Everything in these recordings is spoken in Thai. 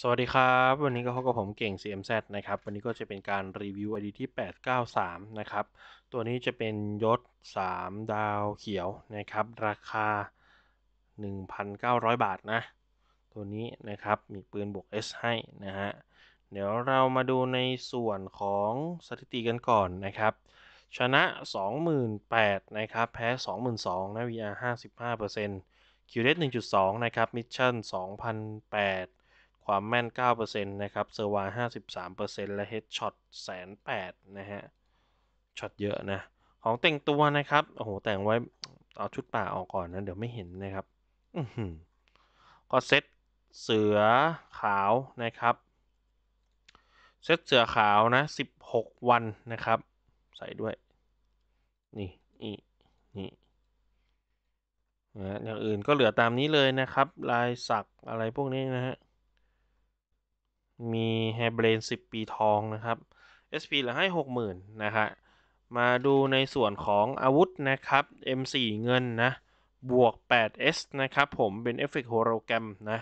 สวัสดีครับ วันนี้ก็พบกับผมเก่ง CMZ นะครับ วันนี้ก็จะเป็นการรีวิว ID ที่ 893 นะครับ ตัวนี้จะเป็นยศ 3 ดาวเขียวนะครับ ราคา 1,900 บาทนะ ตัวนี้นะครับ มีปืนบวก S ให้นะฮะ เดี๋ยวเรามาดูในส่วนของสถิติกันก่อนนะครับ ชนะ28,000 นะครับ แพ้ 22,000 นะ VR 55%คิวเร1.2 นะครับ มิชชั่น2 0 0ความแม่น9%นะครับ เซอร์วา53%และเฮดช็อตแสนแปดนะฮะ ช็อตเยอะนะ ของแต่งตัวนะครับ โอ้โห แต่งไว้เอาชุดป่าออกก่อนนะ เดี๋ยวไม่เห็นนะครับ ก็เซตเสือขาวนะครับ เซตเสือขาวนะ 16 วันนะครับ ใส่ด้วยนี่นี่นี่นะอย่างอื่นก็เหลือตามนี้เลยนะครับ ลายสักอะไรพวกนี้นะฮะมีแฮเบรน a i n 10 ปีทอง นะครับ SP เหลือให้ 60,000นะฮะมาดูในส่วนของอาวุธ นะครับ M4 เงิน นะ บวก 8S นะครับ ผมเป็นเอฟเฟกต์โฮโลแกรมนะ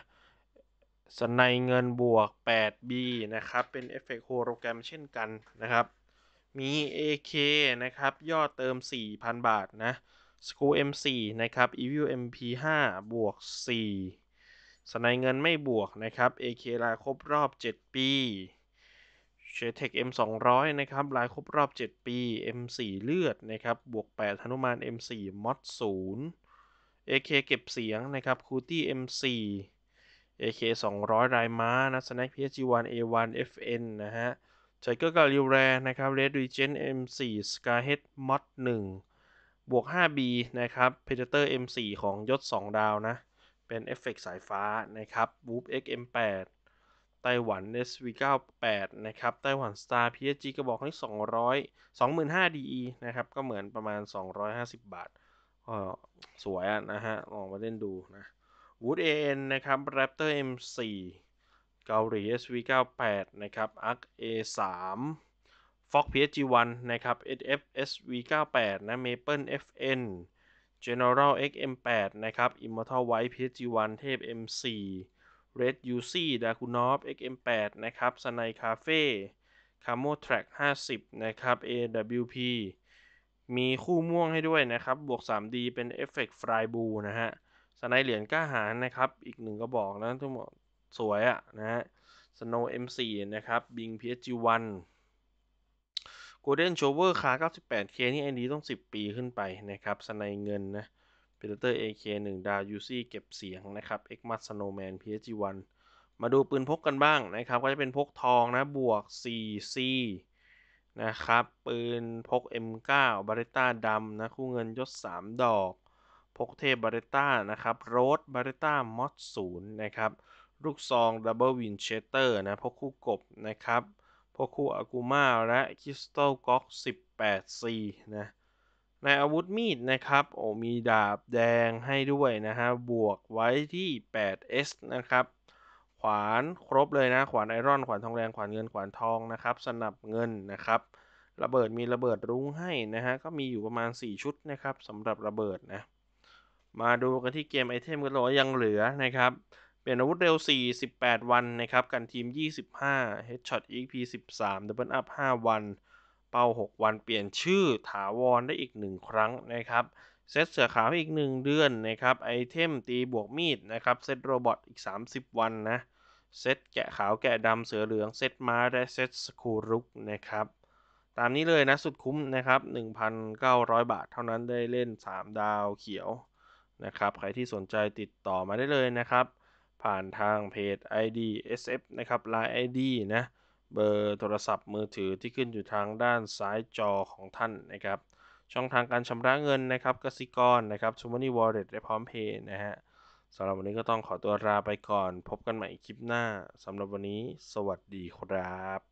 สไนเงินบวก 8B นะครับ เป็นเอฟเฟกต์โฮโลแกรมเช่นกัน นะครับ มี AK นะครับ ยอดเติม 4,000 บาท นะสกู M4 นะครับ Evil MP5 บวก 4สนายเงินไม่บวก นะครับ AK ลายครบรอบ 7 ปีเชเทค M200 นะครับลายครบรอบ 7 ปี M4 เลือด นะครับ บวก 8 ธนุมาน M4 มอด0 AK เก็บเสียง นะครับ คูตี้ M4 AK 200 รายม้านะสแน็ค PSG1 A1 FN นะฮะไจเกอร์กาลิวแรนะครับเรดดิเจน M4 Scarhead Mod 1 บวก 5B นะครับ Predator M4 ของยศ 2 ดาวนะป็นเอฟเฟกสายฟ้านะครับวูฟเอ็กเอ็มแปดไต้หวันเอสวีเก้าแปดนะครับ ไต้หวันสตาร์พีเอจีกระบอกที่สองร้อยสองหมื่นห้าดีนะครับ ก็เหมือนประมาณสองร้อยห้าสิบบาทก็สวยะนะฮะลองมาเล่นดูนะวูดเอ็นนะครับแรปเตอร์เอ็มสี่เกาหลี SV98 นะครับ a r k A3 Fox PSG1 นะครับ HF SV98 นะ Maple FN General XM8 นะครับ Immortal White PSG1 เทพ M4 Red UC d a k u n o v XM8 นะครับส n นค Cafe Camo Track 50 นะครับ AWP มีคู่ม่วงให้ด้วยนะครับบวก 3D เป็น Effect Fly b ายบนะฮะสไนเหรียญก้าหาญนะครับ อีกหนึ่งก็บอกนะทุกงหมดสวยอะนะฮะ Snow M4 นะครับ Bing PSG1 ลเด้นโชเวอร์คา 98K นี่ ND ต้อง 10 ปีขึ้นไป นะครับสไนเงิน นะ p r เ d a t o r AK 1ดาวยูซี่เก็บเสียง นะครับเ x m a ม s n o w m a จ PSG1 มาดูปืนพกกันบ้าง นะครับ ก็จะเป็นพกทอง นะ บวก 4C นะครับ ปืนพก M9 บาริต้าดำนะ คู่เงินยศ3ดอก พกเทพบาริต้านะครับโรสบาริต้ามอดศูนย์นะครับ ลูกซองดับเบิลวินเชเตอร์นะพกคู่กบนะครับโพคูอากูมาและคริสตัลก็อก 18C นะ ในอาวุธมีดนะครับโอมีดาบแดงให้ด้วยนะฮะ บวกไว้ที่ 8S นะครับ ขวานครบเลยนะ ขวานไอรอนขวานทองแดงขวานเงินขวานทองนะครับ สนับเงินนะครับ ระเบิดมีระเบิดรุ้งให้นะฮะ ก็มีอยู่ประมาณ 4 ชุดนะครับสำหรับระเบิดนะ มาดูกันที่เกมไอเทมกันเลยยังเหลือนะครับเปลี่ยนอาวุธเร็ว48วันนะครับ กันทีม 25 Headshot EP 13 Double Up 5 วัน เป้า6 วัน เปลี่ยนชื่อถาวรได้อีก 1 ครั้งนะครับ เซตเสือขาวอีก 1 เดือนนะครับ ไอเทมตีบวกมีดนะครับ เซตโรบอทอีก 30 วันนะ เซตแกะขาวแกะดำเสือเหลืองเซตม้าและเซตสคูรุกนะครับ ตามนี้เลยนะสุดคุ้มนะครับ 1,900 บาท เท่านั้นได้เล่น 3 ดาวเขียวนะครับใครที่สนใจติดต่อมาได้เลยนะครับผ่านทางเพจ ID SF นะครับ Line ID นะ เบอร์โทรศัพท์มือถือที่ขึ้นอยู่ทางด้านซ้ายจอของท่านนะครับ ช่องทางการชำระเงินนะครับ กสิกรนะครับชูมานี่วอลเล็ตและพร้อมเพย์นะฮะสำหรับวันนี้ก็ต้องขอตัวลาไปก่อน พบกันใหม่คลิปหน้า สำหรับวันนี้สวัสดีครับ